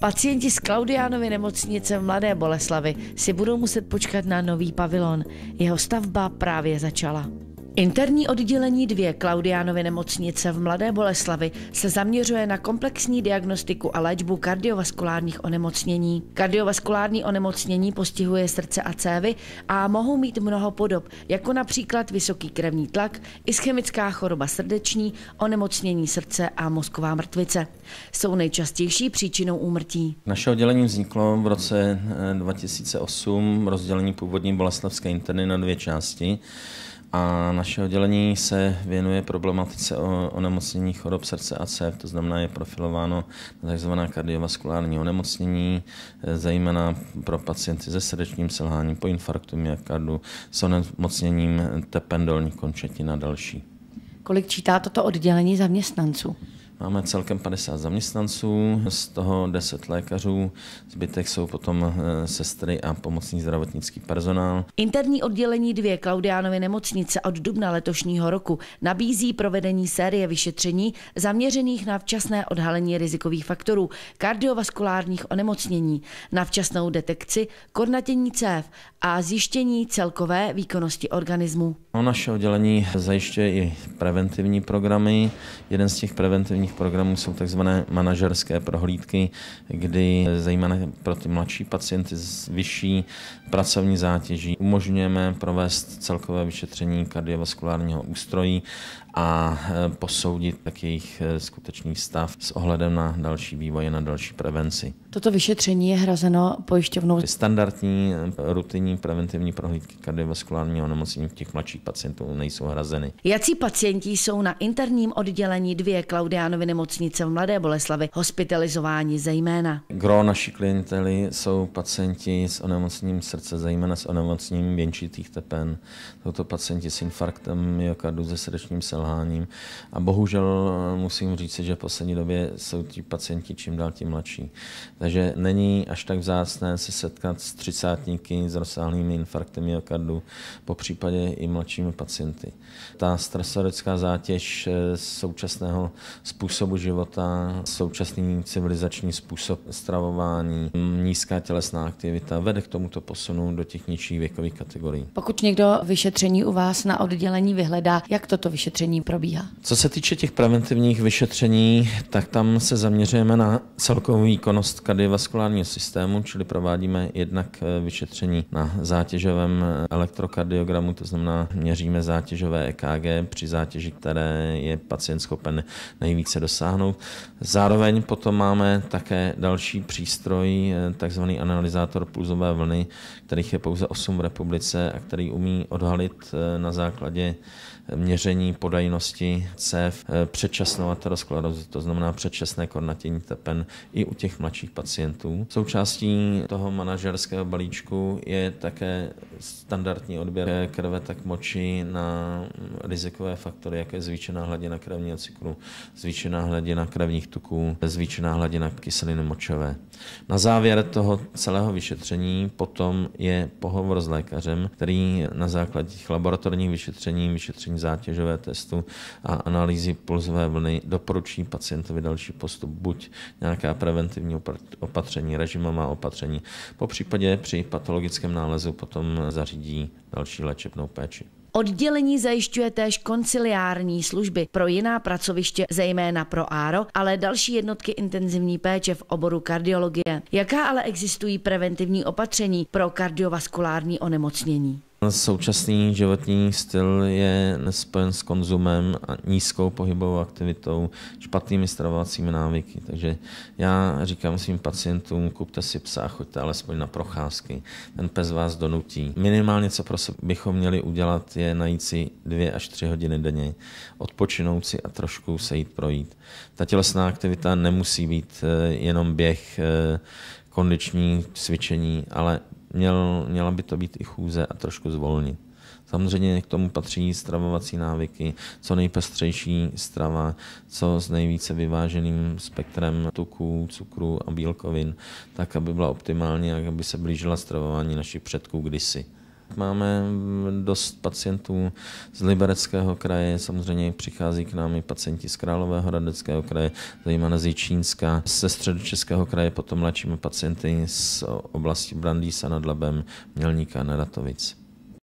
Pacienti z Klaudiánovy nemocnice v Mladé Boleslavi si budou muset počkat na nový pavilon. Jeho stavba právě začala. Interní oddělení dvě Klaudiánovy nemocnice v Mladé Boleslavi se zaměřuje na komplexní diagnostiku a léčbu kardiovaskulárních onemocnění. Kardiovaskulární onemocnění postihuje srdce a cévy a mohou mít mnoho podob, jako například vysoký krevní tlak, ischemická choroba srdeční, onemocnění srdce a mozková mrtvice. Jsou nejčastější příčinou úmrtí. Naše oddělení vzniklo v roce 2008 eh, rozdělení původní boleslavské interny na dvě části. A naše oddělení se věnuje problematice o onemocnění chorob srdce a cév, to znamená je profilováno na tzv. kardiovaskulární onemocnění, eh, zejména pro pacienty se srdečním selháním, po infarktu myokardu, s onemocněním tepen dolní končetin a další. Kolik čítá toto oddělení zaměstnanců? Máme celkem 50 zaměstnanců, z toho 10 lékařů, zbytek jsou potom eh, sestry a pomocný zdravotnický personál. Interní oddělení dvě Klaudiánovy nemocnice od dubna letošního roku nabízí provedení série vyšetření zaměřených na včasné odhalení rizikových faktorů kardiovaskulárních onemocnění, na včasnou detekci kornatění cév a zjištění celkové výkonnosti organismu. No, naše oddělení zajišťuje i preventivní programy. Jeden z těch preventivních mých programů jsou takzvané manažerské prohlídky, kdy zejména pro ty mladší pacienty s vyšší pracovní zátěží umožňujeme provést celkové vyšetření kardiovaskulárního ústrojí a e, posoudit tak jejich e, skutečný stav s ohledem na další vývoj a na další prevenci. Toto vyšetření je hrazeno pojišťovnou? Standardní e, rutinní preventivní prohlídky kardiovaskulárního onemocnění v těch mladších pacientů nejsou hrazeny. Jací pacienti jsou na interním oddělení dvě Klaudiánovy nemocnice v Mladé Boleslavi hospitalizováni zejména? Gro naší klientely jsou pacienti s onemocněním srdce, zejména s onemocněním věnčitých tepen. Jsou to pacienti s infarktem myokardu ze srdečním selem selháním. A bohužel eh, musím říct, že v poslední době jsou ti pacienti čím dál tím mladší. Takže není až tak vzácné se setkat s třicátníky s rozsáhlými infarkty myokardu, po případě i mladšími pacienty. Ta stresorická zátěž eh, současného způsobu života, současný civilizační způsob stravování, nízká tělesná aktivita vede k tomuto posunu do těch nižších věkových kategorií. Pokud někdo vyšetření u vás na oddělení vyhledá, jak toto vyšetření vyšetření probíhá? Co se týče těch preventivních vyšetření, tak tam se zaměřujeme na celkovou výkonnost kardiovaskulárního systému, čili provádíme jednak eh, vyšetření na zátěžovém eh, elektrokardiogramu, to znamená měříme zátěžové EKG při zátěži, které je pacient schopen nejvíce dosáhnout. Zároveň potom máme také další přístroj, eh, takzvaný analyzátor pulzové vlny, kterých je pouze 8 v republice a který umí odhalit na základě měření podajnosti cév, eh, předčasnou aterosklerózu, to znamená předčasné kornatění tepen i u těch mladších pacientů. Součástí toho manažerského balíčku je také standardní odběr eh, krve tak moči na rizikové faktory, jako je zvýšená hladina krevního cyklu, zvýšená hladina krevních tuků, zvýšená hladina kyseliny močové. Na závěr toho celého vyšetření potom je pohovor s lékařem, který na základě laboratorních vyšetření, vyšetření zátěžové testu a analýzy pulzové vlny doporučí pacientovi další postup, buď nějaká preventivní opatření, režimová opatření, po případě při patologickém nálezu potom zařídí další léčebnou péči. Oddělení zajišťuje též konciliární služby pro jiná pracoviště, zejména pro ARO, ale další jednotky intenzivní péče v oboru kardiologie. Jaká ale existují preventivní opatření pro kardiovaskulární onemocnění? Současný životní styl je nespojen s konzumem a nízkou pohybovou aktivitou, špatnými stravovacími návyky. Takže já říkám svým pacientům, kupte si psa, choďte alespoň na procházky. Ten pes vás donutí. Minimálně, co pro bychom měli udělat, je najít si dvě až tři hodiny denně, odpočinout si a trošku se jít projít. Ta tělesná aktivita nemusí být eh, jenom běh, eh, kondiční cvičení, ale měl, měla by to být i chůze a trošku zvolnit. Samozřejmě k tomu patří stravovací návyky, co nejpestřejší strava, co s nejvíce vyváženým spektrem tuků, cukru a bílkovin, tak aby byla optimální aby se blížila stravování našich předků kdysi. Máme dost pacientů z Libereckého kraje, samozřejmě přichází k nám i pacienti z Králového radeckého kraje, zejména z Čínska, ze středočeského kraje, potom léčíme pacienty z oblasti Brandýsa nad Labem, Mělníka, Neratovic.